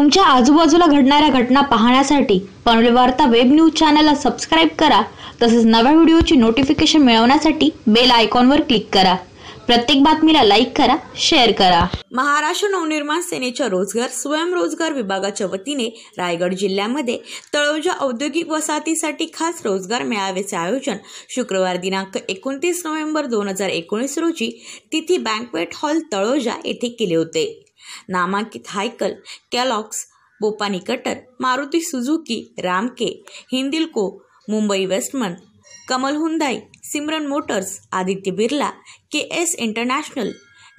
तुमच्या आजूबाजूला घडणाऱ्या घटना पाहण्यासाठी पनवेल वार्ता वेब न्यूज चॅनलला सबस्क्राईब करा तसेच नव्या व्हिडिओची नोटिफिकेशन मिळवण्यासाठी बेल आयकॉनवर क्लिक करा प्रत्येक बातमीला लाईक करा शेअर करा महाराष्ट्र नवनिर्माण सेनेच्या रोजगार स्वयंरोजगार विभागाच्या वतीने रायगड जिल्ह्यामध्ये तळोजा औद्योगिक वसाहतीसाठी खास रोजगार मेळाव्याचे आयोजन शुक्रवार दिनांक एकोणतीस नोव्हेंबर दोन हजार एकोणीस रोजी तिथी बँकवेट हॉल तळोजा येथे केले होते नामांकित हायकल कॅलॉक्स बोपानी कटर मारुती सुझुकी रामके हिंदिलको मुंबई वेस्टमन कमल Hyundai Simran Motors Aditya Birla K S International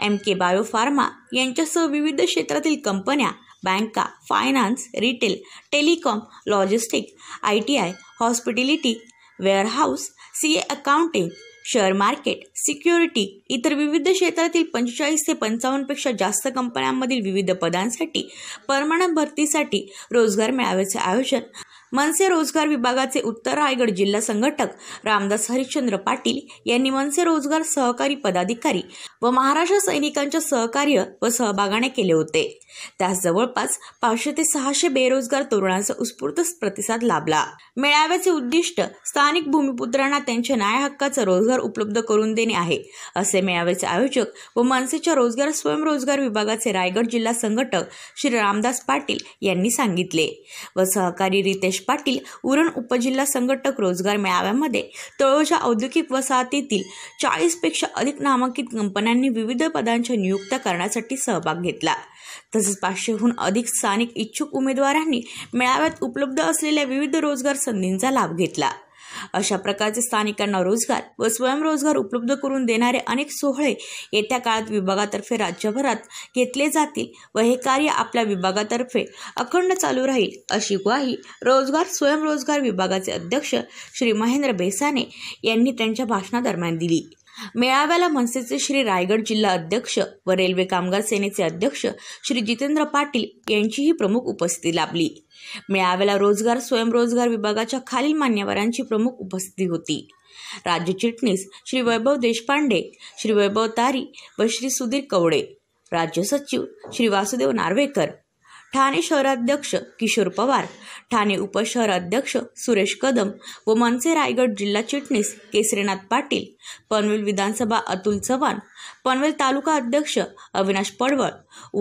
M K biopharma यांच्यासह विविध क्षेत्रातील कंपन्या बँका finance retail telecom logistic I T I hospitality warehouse C A accounting share market security इतर विविध क्षेत्रातील पंचेचाळीस ते पेक्षा जास्त कंपन्यांमधील विविध पदांसाठी परमानंट भरतीसाठी रोजगार मेळाव्याचे आयोजन मनसे रोजगार विभागाचे उत्तर रायगड जिल्हा संघटक रामदास हरिश्चंद्र पाटील यांनी मनसे रोजगार सहकारी पदाधिकारी व महाराष्ट्र सैनिकांच्या सहकार्य व सहभागाने केले होते त्यास जवळपास पाचशे ते सहाशे बेरोजगार तरुणांचा उत्स्फूर्त प्रतिसाद लाभला मेळाव्याचे उद्दिष्ट स्थानिक भूमिपुत्रांना त्यांच्या न्याय हक्काचा रोजगार उपलब्ध करून देणे आहे असे मेळाव्याचे आयोजक व मनसेच्या रोजगार स्वयंरोजगार विभागाचे रायगड जिल्हा संघटक श्री रामदास पाटील यांनी सांगितले व सहकारी रितेश सुरेश पाटील उरण उपजिल्हा संघटक रोजगार मेळाव्यामध्ये तळोजा औद्योगिक वसाहतीतील चाळीसपेक्षा अधिक नामांकित कंपन्यांनी विविध पदांच्या नियुक्त्या करण्यासाठी सहभाग घेतला तसेच पाचशेहून अधिक स्थानिक इच्छुक उमेदवारांनी मेळाव्यात उपलब्ध असलेल्या विविध रोजगार संधींचा लाभ घेतला अशा प्रकारचे स्थानिकांना रोजगार व स्वयंरोजगार उपलब्ध करून देणारे अनेक सोहळे येत्या काळात विभागातर्फे राज्यभरात घेतले जातील व हे कार्य आपल्या विभागातर्फे अखंड चालू राहील अशी ग्वाही रोजगार स्वयंरोजगार विभागाचे अध्यक्ष श्री महेंद्र बेसाने यांनी त्यांच्या भाषणादरम्यान दिली मेळाव्याला मनसेचे श्री रायगड जिल्हा अध्यक्ष व रेल्वे कामगार सेनेचे अध्यक्ष श्री जितेंद्र पाटील यांचीही प्रमुख उपस्थिती लाभली मेळाव्याला रोजगार स्वयंरोजगार विभागाच्या खालील मान्यवरांची प्रमुख उपस्थिती होती राज्य चिटणीस श्री वैभव देशपांडे श्री वैभव तारी व श्री सुधीर कवडे राज्य सचिव श्री वासुदेव नार्वेकर ठाणे शहराध्यक्ष किशोर पवार ठाणे उपशहराध्यक्ष सुरेश कदम व मनसे रायगड जिल्हा चिटणीस केसरीनाथ पाटील पनवेल विधानसभा अतुल चव्हाण पनवेल तालुका अध्यक्ष अविनाश पडवळ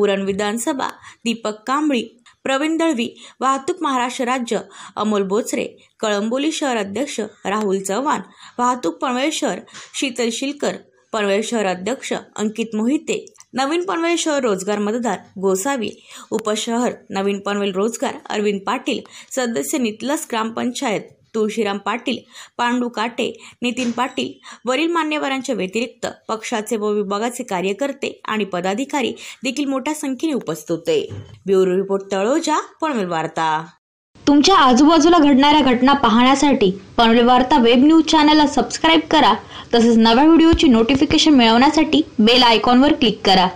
उरण विधानसभा दीपक कांबळी प्रवीण दळवी वाहतूक महाराष्ट्र राज्य अमोल बोचरे कळंबोली शहर अध्यक्ष राहुल चव्हाण वाहतूक पनवेल शहर शीतल शिलकर पनवेल शहर अध्यक्ष अंकित मोहिते नवीन पनवेल शहर रोजगार मतदार गोसावी उपशहर नवीन पनवेल रोजगार अरविंद पाटील सदस्य नितलस ग्रामपंचायत तुळशीराम पाटील पांडू काटे नितीन पाटील वरील मान्यवरांच्या व्यतिरिक्त पक्षाचे व विभागाचे कार्यकर्ते आणि पदाधिकारी देखील मोठ्या संख्येने उपस्थित होते ब्युरो रिपोर्ट तळोजा पनवेल वार्ता तुमच्या आजूबाजूला घडणाऱ्या घटना पाहण्यासाठी पनवेल वार्ता वेब न्यूज चॅनलला सबस्क्राईब करा तसेच नव्या व्हिडिओची नोटिफिकेशन मिळवण्यासाठी बेल आयकॉनवर क्लिक करा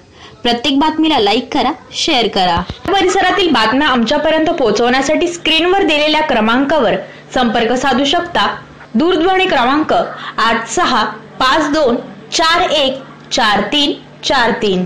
प्रत्येक बातमीला लाईक करा शेअर करा परिसरातील बातम्या आमच्यापर्यंत पोहोचवण्यासाठी स्क्रीनवर दिलेल्या क्रमांकावर संपर्क साधू शकता दूरध्वनी क्रमांक आठ सहा पाच दोन चार एक चार तीन चार तीन